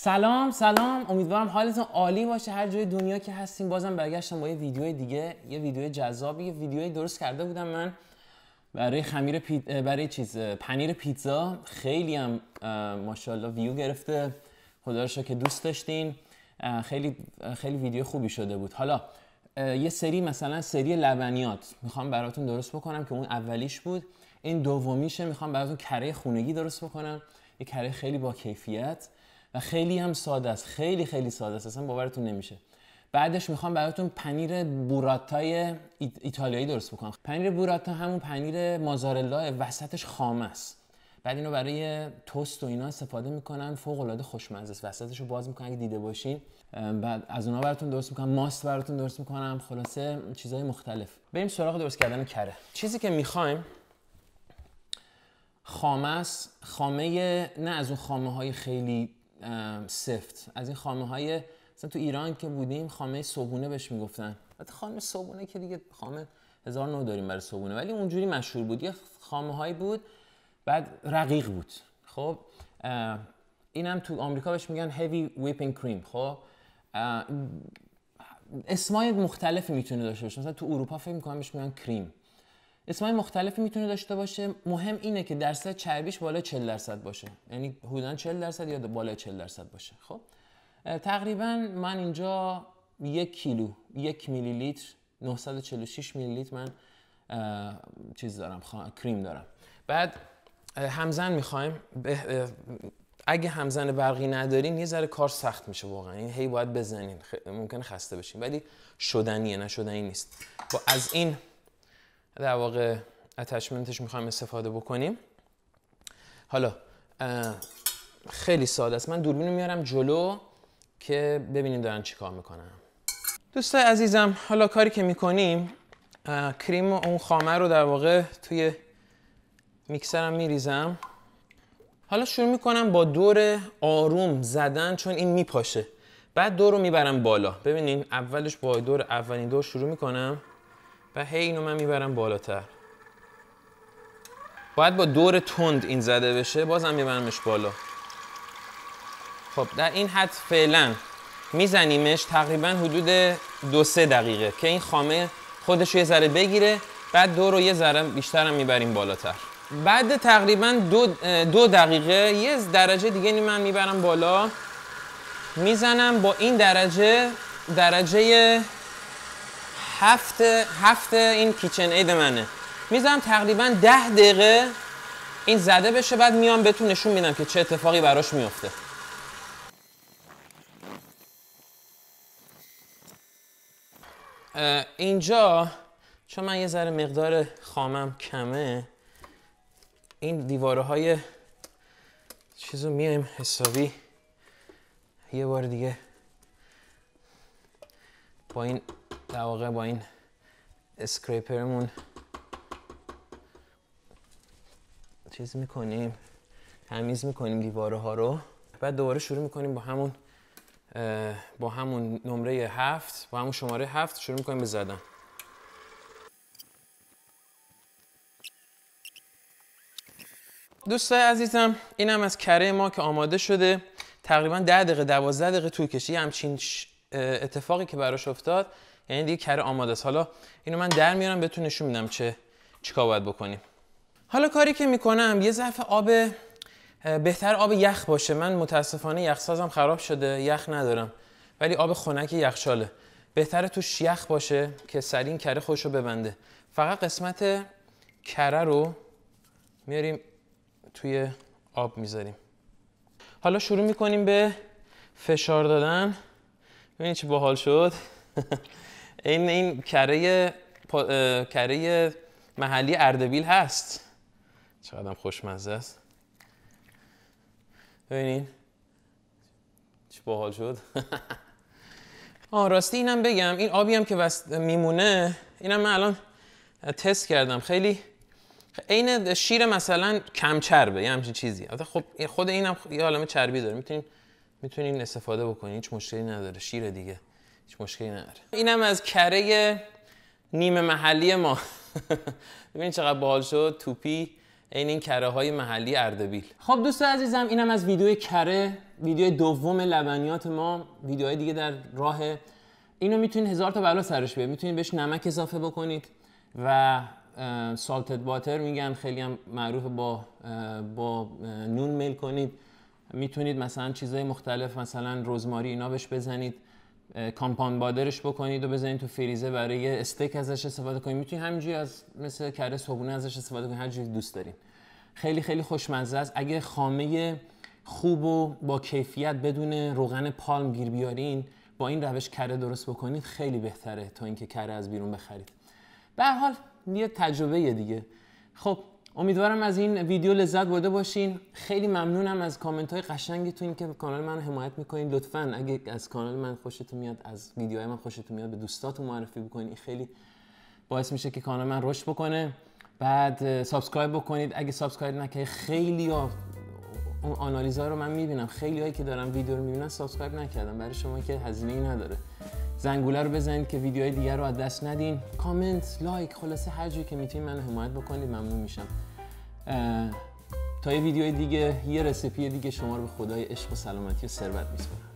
سلام سلام امیدوارم حالتون عالی باشه هر جای دنیا که هستیم بازم برگشتم با یه ویدیو دیگه یه ویدیو جذابی یه ویدیوی درست کرده بودم من برای خمیر برای چیز پنیر پیتزا خیلی هم ماشاءالله ویو گرفته خدا که دوست داشتین خیلی خیلی ویدیو خوبی شده بود حالا یه سری مثلا سری لبنیات میخوام براتون درست بکنم که اون اولیش بود این دومیشه میخوام براتون کره خونگی درست بکنم یه کره خیلی با کیفیت و خیلی هم ساده است خیلی خیلی ساده است اصلا باورتون نمیشه بعدش میخوام براتون پنیر بوراتای ایتالیایی درست بکنم پنیر بوراتا همون پنیر مازارلا وسطش خام است بعد اینو برای توست و اینا استفاده میکنن فوق العاده خوشمزه است وسطش رو باز میکنن اگه دیده باشین بعد از اونها براتون درست میکنم ماست براتون درست میکنم خلاصه چیزهای مختلف بریم سراغ درست کردن کره چیزی که میخوایم خامه است خامه نه از اون خامه های خیلی سفت از این خامه های مثلا تو ایران که بودیم خامه صبونه بهش میگفتن بعد خامه صبونه که دیگه خامه هزار نو داریم برای صبونه ولی اونجوری مشهور بود یه خامه هایی بود بعد رقیق بود خب اینم تو آمریکا بهش میگن heavy whipping cream خب اسمای مختلفی میتونه داشته باشه مثلا تو اروپا فکر میکنم بهش میگن کریم اسمای مختلفی میتونه داشته باشه مهم اینه که درصد چربیش بالا 40 درصد باشه یعنی حدودا 40 درصد یا بالا 40 درصد باشه خب تقریبا من اینجا یک کیلو یک میلی لیتر 946 میلی لیتر من چیز دارم خوا... کریم دارم بعد همزن میخوایم اگه همزن برقی ندارین یه ذره کار سخت میشه واقعا این یعنی هی باید بزنین خ... ممکنه خسته بشین ولی شدنیه نشدنی نیست با از این در واقع اتچمنتش میخوایم استفاده بکنیم حالا خیلی ساده است من دوربین میارم جلو که ببینیم دارن کار میکنن دوستای عزیزم حالا کاری که میکنیم کریم و اون خامه رو در واقع توی میکسرم میریزم حالا شروع میکنم با دور آروم زدن چون این میپاشه بعد دور رو میبرم بالا ببینین اولش با دور اولین دور شروع میکنم و هی اینو من میبرم بالاتر باید با دور تند این زده بشه بازم میبرمش بالا خب در این حد فعلا میزنیمش تقریبا حدود دو سه دقیقه که این خامه خودش یه ذره بگیره بعد دور رو یه ذره بیشترم میبریم بالاتر بعد تقریبا دو, دقیقه یه درجه دیگه من میبرم بالا میزنم با این درجه درجه هفت هفت این کیچن اید منه میذارم تقریبا ده دقیقه این زده بشه بعد میام تو نشون میدم که چه اتفاقی براش میفته اینجا چون من یه ذره مقدار خامم کمه این دیواره های چیز رو میایم حسابی یه بار دیگه با این در واقع با این اسکریپرمون چیز میکنیم تمیز میکنیم دیواره ها رو بعد دوباره شروع میکنیم با همون با همون نمره هفت با همون شماره هفت شروع میکنیم به زدن دوستای عزیزم این هم از کره ما که آماده شده تقریبا ده دقیقه دوازده دقیقه طول کشی همچین اتفاقی که براش افتاد یعنی دیگه کره آماده است حالا اینو من در میارم بهتون نشون میدم چه چیکار باید بکنیم حالا کاری که میکنم یه ظرف آب بهتر آب یخ باشه من متاسفانه یخ سازم خراب شده یخ ندارم ولی آب خنک یخچاله بهتره توش یخ باشه که سرین کره خوشو ببنده فقط قسمت کره رو میاریم توی آب میذاریم حالا شروع میکنیم به فشار دادن ببینید چه باحال شد این این کره کره محلی اردبیل هست چقدر خوشمزه است ببینین چه باحال شد آه راستی اینم بگم این آبی هم که وست میمونه اینم من الان تست کردم خیلی عین شیر مثلا کم چربه یه همچین چیزی البته خب خود اینم یه عالمه چربی داره میتونین میتونین استفاده بکنین هیچ مشکلی نداره شیر دیگه هیچ مشکلی اینم از کره نیمه محلی ما ببین چقدر بال شد توپی این این کره های محلی اردبیل خب دوست عزیزم اینم از ویدیو کره ویدیو دوم لبنیات ما ویدیوهای دیگه در راه اینو میتونید هزار تا بلا سرش بیارید میتونید بهش نمک اضافه بکنید و سالتد باتر میگن خیلی هم معروف با با نون میل کنید میتونید مثلا چیزهای مختلف مثلا رزماری اینا بهش بزنید کامپان بادرش بکنید و بزنید تو فریزه برای استیک ازش استفاده کنید میتونید همینجوری از مثل کره صبونه ازش استفاده کنید هر جوری دوست دارین خیلی خیلی خوشمزه است اگه خامه خوب و با کیفیت بدون روغن پالم گیر بیارین با این روش کره درست بکنید خیلی بهتره تا اینکه کره از بیرون بخرید به حال یه تجربه دیگه خب امیدوارم از این ویدیو لذت برده باشین خیلی ممنونم از کامنت های قشنگتون که کانال من حمایت میکنین لطفا اگه از کانال من خوشتون میاد از ویدیوهای من خوشتون میاد به دوستاتون معرفی بکنین خیلی باعث میشه که کانال من رشد بکنه بعد سابسکرایب بکنید اگه سابسکرایب نکنید خیلی اون آنالیزا رو من میبینم خیلی هایی که دارم ویدیو رو میبینن سابسکرایب نکردم برای شما که هزینه ای نداره زنگوله رو بزنید که ویدیوهای دیگر رو از دست ندین کامنت لایک خلاصه هر که میتونید منو حمایت بکنید ممنون میشم تا یه ویدیو دیگه یه رسیپی دیگه شما رو به خدای عشق و سلامتی و ثروت میسپارم